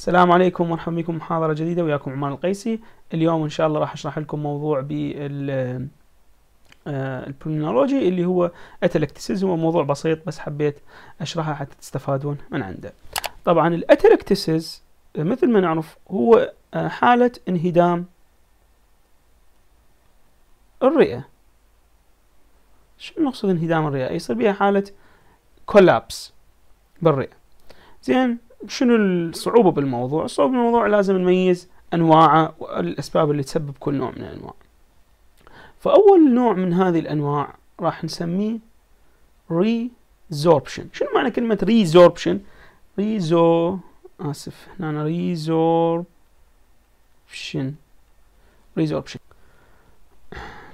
السلام عليكم ومرحبا بكم محاضرة جديدة وياكم عمان القيسي اليوم إن شاء الله راح أشرح لكم موضوع بال البولينولوجي آه، اللي هو الاتلكتسيزم هو موضوع بسيط بس حبيت أشرحه حتى تستفادون من عنده طبعا الاتلكتسيز مثل ما نعرف هو آه، حالة انهدام الرئة شو نقصد انهدام الرئة يصير بها حالة كولابس بالرئة زين شنو الصعوبة بالموضوع؟ الصعوبة بالموضوع لازم نميز أنواعه والأسباب اللي تسبب كل نوع من الأنواع فأول نوع من هذه الأنواع راح نسميه ريزوربشن شنو معنى كلمة ريزوربشن؟ ريزو آسف هنا ريزوربشن ريزوربشن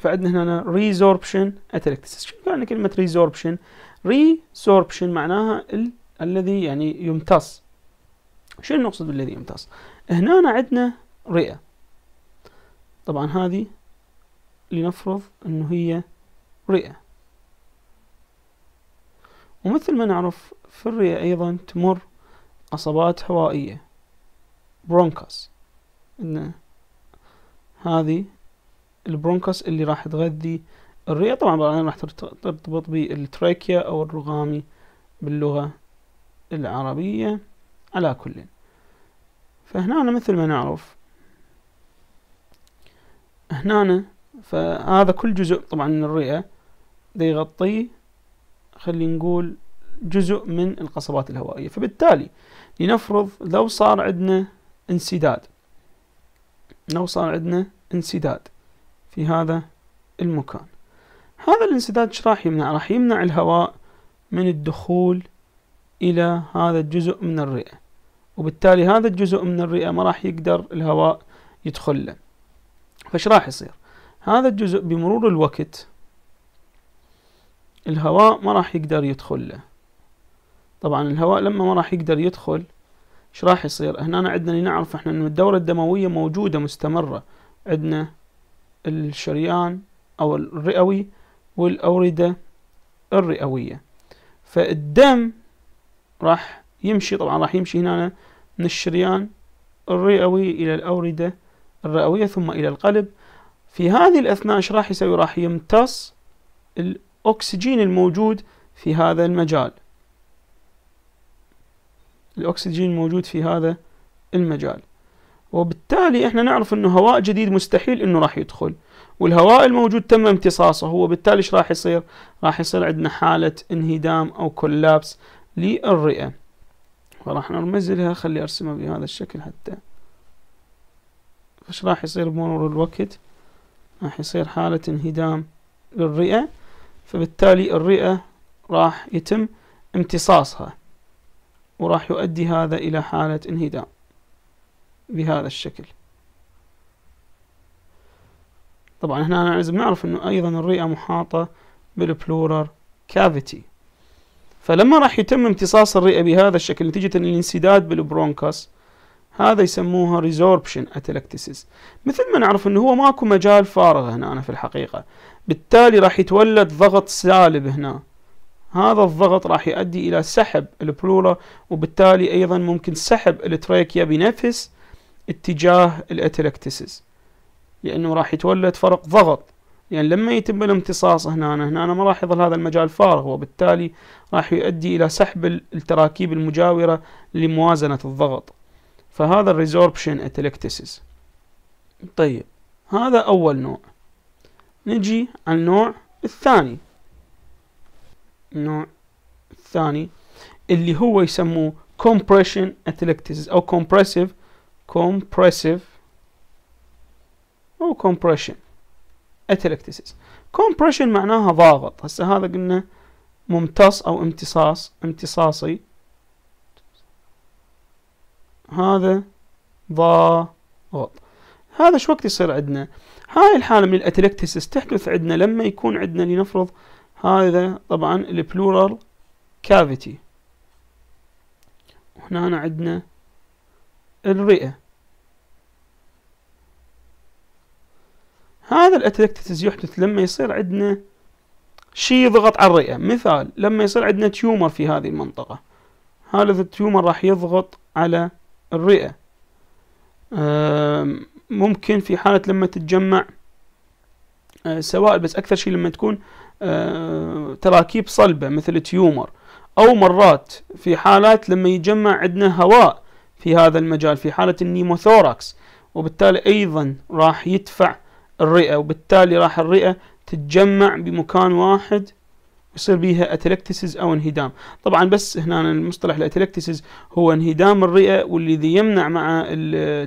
فعندنا هنا ريزوربشن اتلكتسس شنو معنى كلمة ريزوربشن؟ ريزوربشن معناها ال... الذي يعني يمتص شنو نقصد بالذي يمتص هنا عندنا رئة طبعا هذه لنفرض انه هي رئة ومثل ما نعرف في الرئة ايضا تمر عصبات هوائية برونكاس إن هذه البرونكاس اللي راح تغذي الرئة طبعا بعدين راح ترتبط بالتراكيا أو الرغامي باللغة العربية على كل فهنا أنا مثل ما نعرف هنا فهذا كل جزء طبعا من الرئة يغطيه خلينا نقول جزء من القصبات الهوائية فبالتالي لنفرض لو صار عندنا انسداد لو صار عندنا انسداد في هذا المكان هذا الانسداد ايش راح يمنع راح يمنع الهواء من الدخول الى هذا الجزء من الرئة وبالتالي هذا الجزء من الرئة ما راح يقدر الهواء يدخل له فايش راح يصير هذا الجزء بمرور الوقت الهواء ما راح يقدر يدخل له طبعا الهواء لما ما راح يقدر يدخل ايش راح يصير هنا عندنا نعرف احنا ان الدورة الدموية موجودة مستمرة عندنا الشريان او الرئوي والأوردة الرئوية فالدم راح يمشي طبعا راح يمشي هنا من الشريان الرئوي إلى الأوردة الرئوية ثم إلى القلب في هذه الأثناء ايش راح يسوي راح يمتص الأكسجين الموجود في هذا المجال الأكسجين الموجود في هذا المجال وبالتالي احنا نعرف انه هواء جديد مستحيل انه راح يدخل والهواء الموجود تم امتصاصه وبالتالي ايش راح يصير راح يصير عندنا حالة انهدام او كولابس للرئة فراح نرمزلها خلي ارسمها بهذا الشكل حتى فش راح يصير بمرور الوقت راح يصير حالة انهدام للرئة فبالتالي الرئة راح يتم امتصاصها وراح يؤدي هذا إلى حالة انهدام بهذا الشكل طبعا هنا لازم نعرف أنه أيضا الرئة محاطة بالبلورال كافيتي فلما راح يتم امتصاص الرئة بهذا الشكل نتيجة الانسداد بالبرونكاس هذا يسموها ريزوربشن اتلكتسيس مثل ما نعرف انه هو ماكو مجال فارغ هنا أنا في الحقيقة بالتالي راح يتولد ضغط سالب هنا هذا الضغط راح يؤدي إلى سحب البلورا وبالتالي أيضا ممكن سحب التراكيا بنفس اتجاه الاتلكتسيس لأنه راح يتولد فرق ضغط يعني لما يتم الامتصاص هنا هنا ما راح يظل هذا المجال فارغ وبالتالي راح يؤدي إلى سحب التراكيب المجاورة لموازنة الضغط فهذا الريزوربشن اتلكتسيس طيب هذا أول نوع نجي على النوع الثاني النوع الثاني اللي هو يسموه compression atelectasis أو compressive compressive أو compression اتلكتسيس كومبريشن معناها ضاغط هسه هذا قلنا ممتص او امتصاص امتصاصي هذا ضاغط هذا شو وقت يصير عندنا هاي الحالة من الاتلكتسيس تحدث عندنا لما يكون عندنا لنفرض هذا طبعا البلورال كافيتي هنا عندنا الرئة هذا الاتركتيتس يحدث لما يصير عندنا شيء يضغط على الرئة مثال لما يصير عندنا تيومر في هذه المنطقة هذا التيومر راح يضغط على الرئة ممكن في حالة لما تتجمع آه، سوائل بس أكثر شيء لما تكون آه، تراكيب صلبة مثل تيومر أو مرات في حالات لما يجمع عندنا هواء في هذا المجال في حالة النيموثوركس وبالتالي أيضا راح يدفع الرئة وبالتالي راح الرئة تتجمع بمكان واحد يصير بيها اتلكتسز او انهدام طبعا بس هنا المصطلح الاتلكتسز هو انهدام الرئه والذي يمنع مع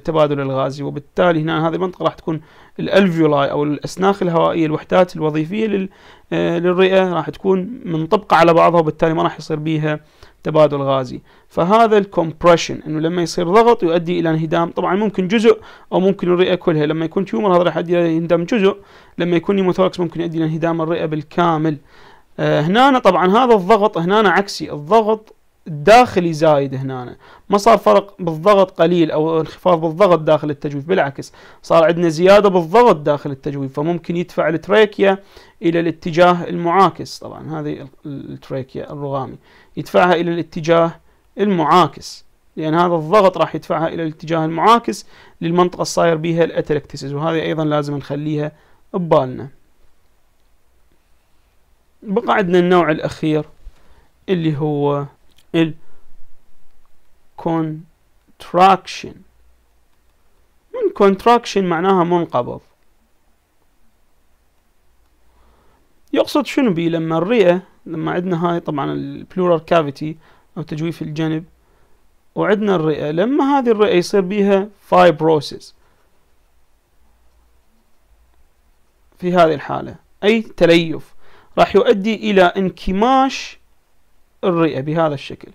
تبادل الغازي وبالتالي هنا هذه المنطقه راح تكون الالفيولاي او الاسناخ الهوائيه الوحدات الوظيفيه آه، للرئه راح تكون منطبقه على بعضها وبالتالي ما راح يصير بيها تبادل غازي فهذا الكومبريشن انه لما يصير ضغط يؤدي الى انهدام طبعا ممكن جزء او ممكن الرئه كلها لما يكون تيومر هذا راح يؤدي الى انهدام جزء لما يكون نيموثوركس ممكن يؤدي الى انهدام الرئه بالكامل آه، هنا طبعا هذا الضغط هنا عكسي الضغط الداخلي زايد هنا ما صار فرق بالضغط قليل او انخفاض بالضغط داخل التجويف بالعكس صار عندنا زياده بالضغط داخل التجويف فممكن يدفع التراكيا الى الاتجاه المعاكس طبعا هذه التراكيا الرغامي يدفعها الى الاتجاه المعاكس لان هذا الضغط راح يدفعها الى الاتجاه المعاكس للمنطقه الصاير بها الاتركتسز وهذه ايضا لازم نخليها ببالنا بقى عندنا النوع الأخير اللي هو ال contraction من contraction معناها منقبض يقصد شنو بي لما الرئة لما عندنا هاي طبعا البلورال كافيتي أو تجويف الجنب وعندنا الرئة لما هذه الرئة يصير بيها فايبروسيس في هذه الحالة أي تليف راح يؤدي إلى انكماش الرئة بهذا الشكل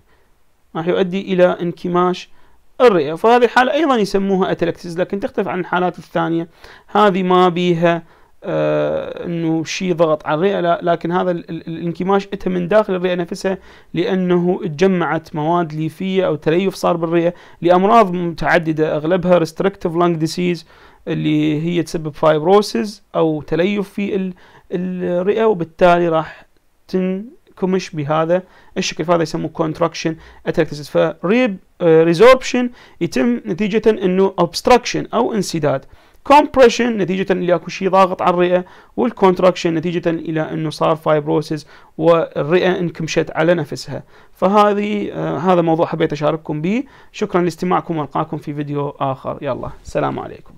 راح يؤدي إلى انكماش الرئة فهذه الحالة أيضا يسموها أتلكسز لكن تختلف عن الحالات الثانية هذه ما بيها آه، انه شيء ضغط على الرئه لا لكن هذا الانكماش اتى من داخل الرئه نفسها لانه تجمعت مواد ليفيه او تليف صار بالرئه لامراض متعدده اغلبها ريستريكتيف لانج ديسيز اللي هي تسبب فايبروسز أو تليف في الرئة وبالتالي راح تنكمش بهذا الشكل فهذا يسموه كونتراكشن اتركتسس فريب ريزوربشن uh, يتم نتيجة انه اوبستراكشن او انسداد كومبريشن نتيجة اللي اكو شيء ضاغط على الرئة والكونتراكشن نتيجة الى انه صار فايبروسز والرئة انكمشت على نفسها فهذه آه هذا موضوع حبيت اشارككم به شكرا لاستماعكم والقاكم في فيديو اخر يلا سلام عليكم